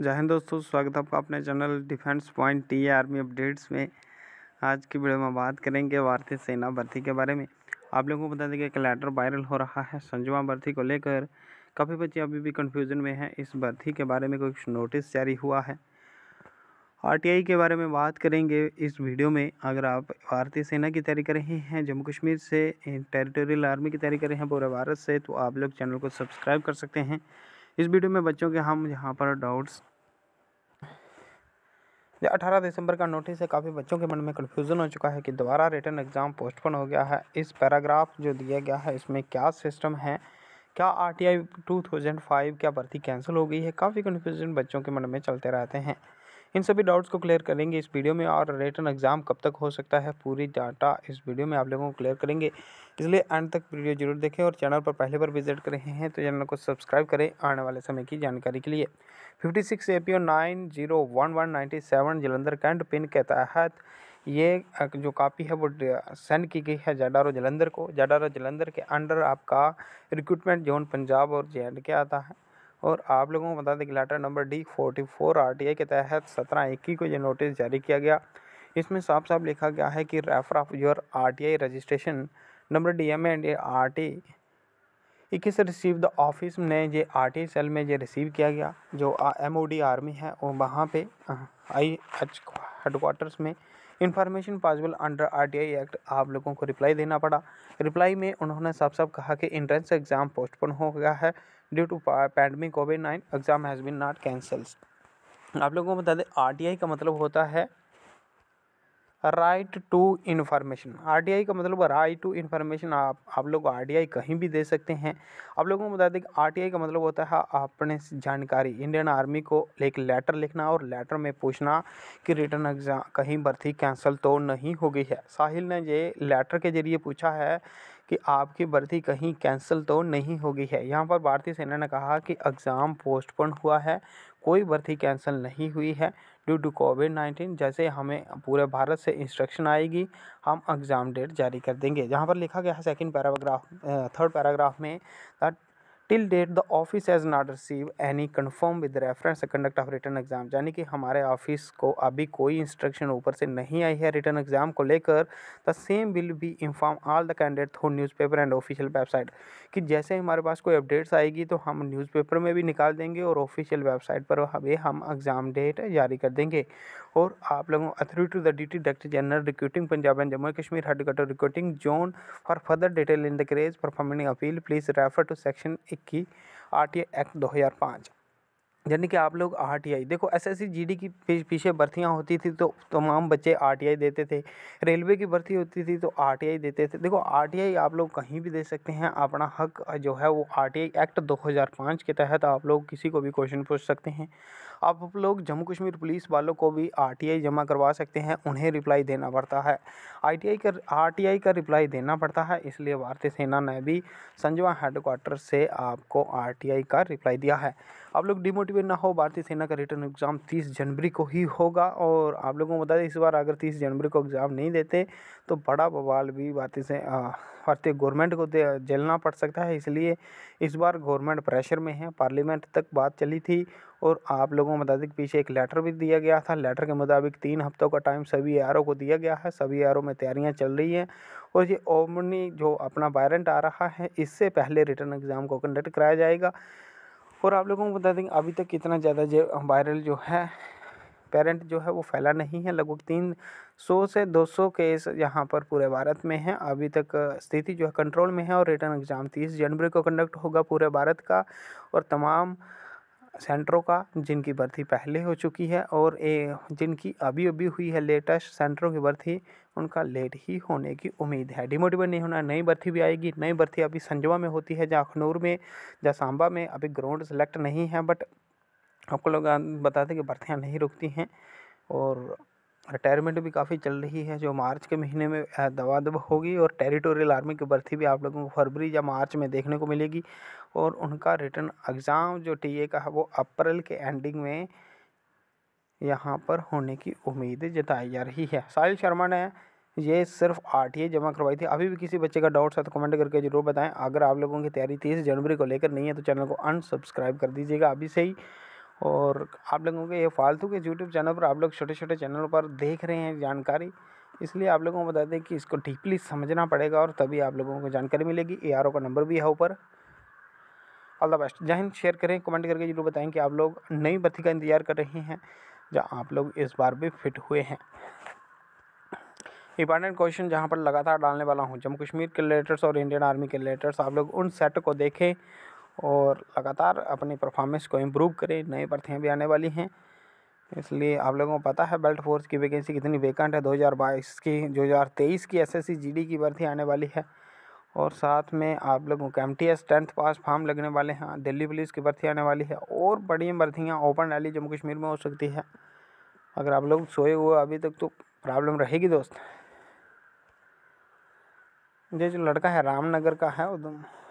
जय हिंद दोस्तों स्वागत है आपका अपने चैनल डिफेंस पॉइंट टी आर्मी अपडेट्स में आज की वीडियो में बात करेंगे भारतीय सेना भर्ती के बारे में आप लोगों को बता दें कि एक लेटर वायरल हो रहा है संजुमा भर्ती को लेकर काफ़ी बच्चे अभी भी कन्फ्यूजन में हैं इस भर्ती के बारे में कुछ नोटिस जारी हुआ है आर के बारे में बात करेंगे इस वीडियो में अगर आप भारतीय सेना की तैयारी कर रहे हैं जम्मू कश्मीर से टेरिटोरियल आर्मी की तैयारी कर रहे हैं पूरे भारत से तो आप लोग चैनल को सब्सक्राइब कर सकते हैं इस वीडियो में बच्चों के हम यहाँ पर डाउट्स या अठारह दिसंबर का नोटिस है काफ़ी बच्चों के मन में कन्फ्यूज़न हो चुका है कि दोबारा रिटर्न एग्ज़ाम पोस्टपोन हो गया है इस पैराग्राफ जो दिया गया है इसमें क्या सिस्टम है क्या R T I two thousand five क्या भर्ती कैंसिल हो गई है काफ़ी कन्फ्यूज़न बच्चों के मन में चलते रहते हैं इन सभी डाउट्स को क्लियर करेंगे इस वीडियो में और रिटर्न एग्ज़ाम कब तक हो सकता है पूरी डाटा इस वीडियो में आप लोगों को क्लियर करेंगे इसलिए एंड तक वीडियो जरूर देखें और चैनल पर पहले बार विजिट कर रहे हैं तो चैनल को सब्सक्राइब करें आने वाले समय की जानकारी के लिए fifty six A P O nine zero one one ninety seven Jalandhar cantt pin के तहत ये जो कापी है वो सेंड की गई है जाडारो जलंधर को जाडारो जलंधर के अंडर आपका रिक्रूटमेंट जोन पंजाब और जे एंड के आता है और आप लोगों को बता दें कि letter number D forty four R T I के तहत सत्रह इक्की को ये नोटिस जारी किया गया इसमें साफ साफ लिखा गया है कि refer of your R T I registration number D M and R T इक्कीस रिसीव द ऑफिस ने ये आर टी सेल में ये रिसीव किया गया जो एम ओ डी आर्मी है और वहाँ पे आई एच हेडकोार्टर्स में information possible under R T I act आप लोगों को रिप्लाई देना पड़ा रिप्लाई में उन्होंने साफ साफ कहा कि इंट्रेंस एग्ज़ाम पोस्टपोन हो गया है due to pandemic covid nine exam has been not cancels आप लोगों को बता दें आर का मतलब होता है राइट टू इन्फॉर्मेशन आरटीआई का मतलब राइट टू इन्फॉर्मेशन आप आप लोग आरटीआई कहीं भी दे सकते हैं आप लोगों को बता दें आरटीआई का मतलब होता है अपने जानकारी इंडियन आर्मी को एक लेटर लिखना और लेटर में पूछना कि रिटर्न एग्जाम कहीं भर्ती कैंसिल तो नहीं हो गई है साहिल ने ये लेटर के जरिए पूछा है कि आपकी भर्ती कहीं कैंसिल तो नहीं हो गई है यहाँ पर भारतीय सेना ने कहा कि एग्ज़ाम पोस्टपोन हुआ है कोई भर्ती कैंसिल नहीं हुई है ड्यू टू कोविड नाइन्टीन जैसे हमें पूरे भारत से इंस्ट्रक्शन आएगी हम एग्ज़ाम डेट जारी कर देंगे जहाँ पर लिखा गया है सेकेंड पैराग्राफ थर्ड पैराग्राफ में that till date the office has not receive any confirm with reference conduct of written exam यानी कि हमारे ऑफिस को अभी कोई इंस्ट्रक्शन ऊपर से नहीं आई है रिटर्न एग्ज़ाम को लेकर the same will be inform all the candidate through newspaper and official website कि जैसे हमारे पास कोई अपडेट्स आएगी तो हम न्यूज़पेपर में भी निकाल देंगे और ऑफिशियल वेबसाइट पर हमें हम एग्ज़ाम डेट जारी कर देंगे और आप लोगों authority to the D T director general recruiting Punjab and Jammu Kashmir headquarter recruiting zone for further detail in the क्रेज performing appeal please refer to section की आर टी एक्ट दो हज़ार पाँच यानी कि आप लोग आर टी आई देखो S S C G D की पीछे भर्तियाँ होती थी तो तमाम बच्चे आर टी आई देते थे रेलवे की भर्ती होती थी तो आर टी आई देते थे देखो आर टी आई आप लोग कहीं भी दे सकते हैं अपना हक जो है वो आर टी आई एक्ट दो हज़ार पाँच के तहत आप लोग किसी को भी क्वेश्चन पूछ सकते हैं आप लोग जम्मू कश्मीर पुलिस वालों को भी आर जमा करवा सकते हैं उन्हें रिप्लाई देना पड़ता है आई का आर का रिप्लाई देना पड़ता है इसलिए भारतीय सेना ने भी संजवा हेडक्वार्टर से आपको आर का रिप्लाई दिया है आप लोग डिमोटिवेट ना हो भारतीय सेना का रिटर्न एग्ज़ाम तीस जनवरी को ही होगा और आप लोगों को बता दें इस बार अगर तीस जनवरी को एग्ज़ाम नहीं देते तो बड़ा बवाल भी भारतीय से भारतीय गवर्नमेंट को झेलना पड़ सकता है इसलिए इस बार गवर्नमेंट प्रेशर में है पार्लियामेंट तक बात चली थी और आप लोगों आपको मुताबिक पीछे एक लेटर भी दिया गया था लेटर के मुताबिक तीन हफ्तों का टाइम सभी ए को दिया गया है सभी ए में तैयारियाँ चल रही हैं और ये ओमनी जो अपना वायरेंट आ रहा है इससे पहले रिटर्न एग्ज़ाम को कंडक्ट कराया जाएगा और आप लोगों को बता दें अभी तक कितना ज़्यादा जो वायरल जो है पेरेंट जो है वो फैला नहीं है लगभग तीन सौ से दो सौ केस यहाँ पर पूरे भारत में हैं अभी तक स्थिति जो है कंट्रोल में है और रिटर्न एग्ज़ाम तीस जनवरी को कंडक्ट होगा पूरे भारत का और तमाम सेंटरों का जिनकी भर्ती पहले हो चुकी है और ए, जिनकी अभी अभी हुई है लेटेस्ट सेंटरों की भर्ती उनका लेट ही होने की उम्मीद है डिमोटिवेट नहीं होना नई भर्ती भी आएगी नई भर्ती अभी संजवा में होती है जहाँ अखनूर में जहाँ सांबा में अभी ग्राउंड सेलेक्ट नहीं है बट आपको लोग बताते कि भर्तियाँ नहीं रुकती हैं और रिटायरमेंट भी काफ़ी चल रही है जो मार्च के महीने में दबादब होगी और टेरिटोरियल आर्मी की भर्ती भी आप लोगों को फरवरी या मार्च में देखने को मिलेगी और उनका रिटर्न एग्ज़ाम जो टीए का है वो अप्रैल के एंडिंग में यहाँ पर होने की उम्मीद जताई जा रही है साहिल शर्मा ने ये सिर्फ आठ ही जमा करवाई थी अभी भी किसी बच्चे का डाउट्स था तो कमेंट करके जरूर बताएं अगर आप लोगों की तैयारी तीस जनवरी को लेकर नहीं है तो चैनल को अनसब्सक्राइब कर दीजिएगा अभी से ही और आप लोगों के ये फालतू के यूट्यूब चैनल पर आप लोग छोटे छोटे चैनलों पर देख रहे हैं जानकारी इसलिए आप लोगों को बता दें कि इसको डीपली समझना पड़ेगा और तभी आप लोगों को जानकारी मिलेगी ए का नंबर भी है ऊपर ऑल द बेस्ट जहन शेयर करें कमेंट करके जरूर बताएं कि आप लोग नई भर्ती का इंतजार कर रहे हैं जहाँ आप लोग इस बार भी फिट हुए हैं इंपॉर्टेंट क्वेश्चन जहाँ पर लगातार डालने वाला हूँ जम्मू कश्मीर के रिलेटर्स और इंडियन आर्मी के रिलेटर्स आप लोग उन सेट को देखें और लगातार अपनी परफॉर्मेंस को इम्प्रूव करें नई भर्तियाँ भी आने वाली हैं इसलिए आप लोगों को पता है बेल्ट फोर्स की वैकेंसी कितनी वेकेंट है 2022 की 2023 की एसएससी जीडी की भर्ती आने वाली है और साथ में आप लोगों को M T S tenth pass form लगने वाले हैं दिल्ली पुलिस की भर्ती आने वाली है और बड़ी भर्तियाँ ओपन रैली जम्मू कश्मीर में हो सकती है अगर आप लोग सोए हुए अभी तक तो प्रॉब्लम रहेगी दोस्त ये जो लड़का है रामनगर का है उधम